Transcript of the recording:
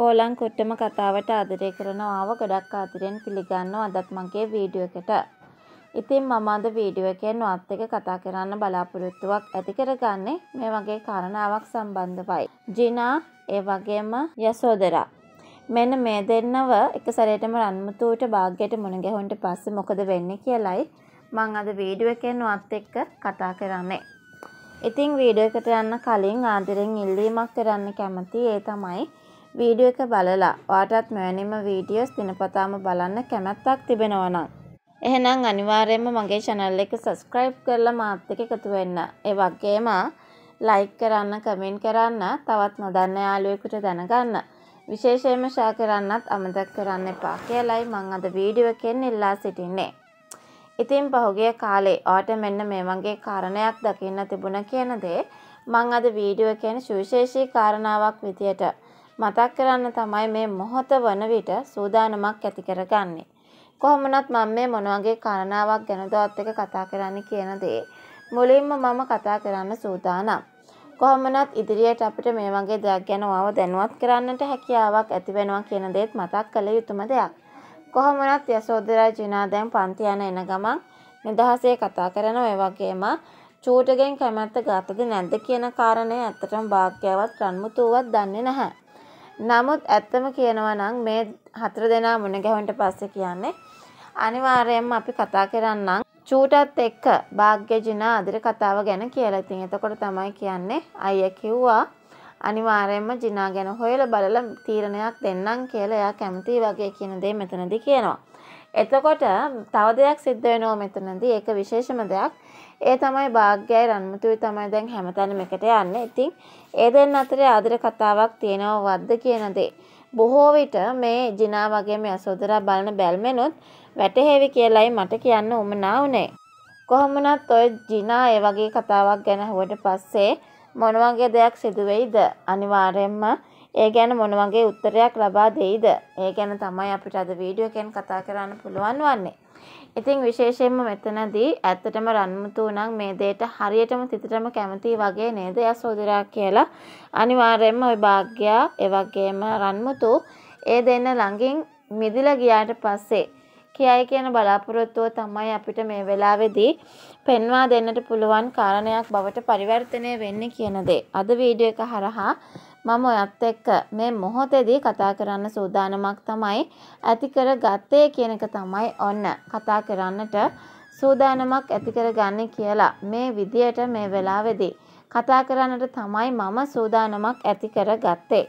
පෝලං කුට්ටම කතාවට ආදරය කරනවාව ගොඩක් ආදරෙන් පිළිගන්නවා අදත් මගේ වීඩියෝ එකට. ඉතින් මම අද වීඩියෝ එකෙන් ඔයත් එක්ක කතා කරන්න බලාපොරොත්තුවක් ඇති කරගන්නේ මේ වගේ කාරණාවක් සම්බන්ධවයි. ජිනා ඒ වගේම යසෝදරා. මෙන්න මේ දෙන්නව එක සැරේටම රන්මුතුට භාග්‍යයට මුණ ගැහුන්ට පස්සේ මොකද වෙන්නේ කියලයි මං අද වීඩියෝ එකෙන් ඔයත් එක්ක කතා කරන්නේ. ඉතින් වීඩියෝ එකට යන්න කලින් ආදරෙන් ඉල්ලීමක් කරන්න කැමතියි. ඒ තමයි වීඩියෝ එක බලලා ඔයාටත් මෙවැනිම වීඩියෝස් දිනපතාම බලන්න කැමැත්තක් තිබෙනවා නම් එහෙනම් අනිවාර්යයෙන්ම මගේ channel එක subscribe කරලා මාත් එක්ක එකතු වෙන්න. ඒ වගේම like කරන්න, comment කරන්න, තවත් නොදන්න යාළුවෙකුට දැනගන්න. විශේෂයෙන්ම share කරන්නත් අමතක කරන්න එපා කියලායි මම අද වීඩියෝ එකෙන් ඉල්ලා සිටින්නේ. ඉතින් පහුගිය කාලේ ඔයාට මෙන්න මේ වගේ කාරණයක් දකින්න තිබුණා කියන දේ මම අද වීඩියෝ එකෙන් සුවිශේෂී කාරණාවක් විදියට මතක් කරන්න තමයි මේ මොහොත වන විට සූදානමක් ඇති කරගන්නේ. කොහොමනත් මම මේ මොන වගේ කාරණාවක් ගැනදවත් එක කතා කරන්න කියන දේ මුලින්ම මම කතා කරන්න සූදානම්. කොහොමනත් ඉදිරියට අපිට මේ වගේ දෙයක් ගැන වව දැනුවත් කරන්නට හැකියාවක් ඇති වෙනවා කියන දේත් මතක් කළ යුතුම දෙයක්. කොහොමනත් යසෝදරා ජිනා දැන් පන්ති යන එන ගමන් නිදහසේ කතා කරන ඔය වගේම චූටගෙන් කැමැත්ත ගතද නැද්ද කියන කාරණය ඇත්තටම භාග්‍යවත් රන්මුතුවත් දන්නේ නැහැ. නමුත් ඇත්තම කියනවා නම් මේ හතර දෙනා මුණ ගැහුන්ට පස්සේ කියන්නේ අනිවාර්යයෙන්ම අපි කතා කරන්නම් චූටත් එක්ක භාග්‍යජිනා අදිර කතාව ගැන කියලා. ඉතින් එතකොට තමයි කියන්නේ අයියා කිව්වා අනිවාර්යයෙන්ම ජිනා ගැන හොයලා බලලා තීරණයක් දෙන්නම් කියලා එයා කැමතියි වගේ කියන දේ මෙතනදී කියනවා. එතකොට තව දෙයක් සිද්ධ වෙනවා මෙතනදී ඒක විශේෂම දෙයක්. ඒ තමයි භාග්‍යයි රන්මුතුයි තමයි දැන් හැමතැනම එකට යන්නේ. ඉතින් ඒ දෙන්න අතරේ ආදර කතාවක් තියෙනව වද්ද කියන දේ. බොහෝ විට මේ ජිනා වගේ මේ අසෝදරා බලන බැල්මෙනුත් වැටහෙවි කියලායි මට කියන්න උමනා වුණේ. කොහොමනත් ඔය ජිනා ඒ වගේ කතාවක් ගැන හුවට පස්සේ මොන වගේ දෙයක් සිදු වෙයිද? අනිවාර්යයෙන්ම ඒ ගැන මොන වගේ උත්තරයක් ලබා දෙයිද? ඒ ගැන තමයි අපිට අද වීඩියෝ එකෙන් කතා කරන්න පුළුවන් වන්නේ. ඉතින් විශේෂයෙන්ම මෙතනදී ඇත්තටම රන්මුතු නම් මේ දෙයට හරියටම තිතටම කැමති වගේ නේද එයා සෝදරා කියලා අනිවාර්යයෙන්ම ওই භාග්‍යා ඒ වගේම රන්මුතු ඒ දෙන්න ළඟින් මිදිලා ගියාට පස්සේ කියයි කියන බලාපොරොත්තුව තමයි අපිට මේ වෙලාවේදී පෙන්වා දෙන්නට පුළුවන් කාරණයක් බවට පරිවර්තනය වෙන්නේ කියන දේ. අද වීඩියෝ එක හරහා මම ඔයත් එක්ක මේ මොහොතේදී කතා කරන්න සූදානමක් තමයි ඇති කර ගත්තේ කියන එක තමයි ඔන්න කතා කරන්නට සූදානමක් ඇති කරගන්නේ කියලා මේ විදියට මේ වෙලාවේදී කතා කරන්නට තමයි මම සූදානමක් ඇති කරගත්තේ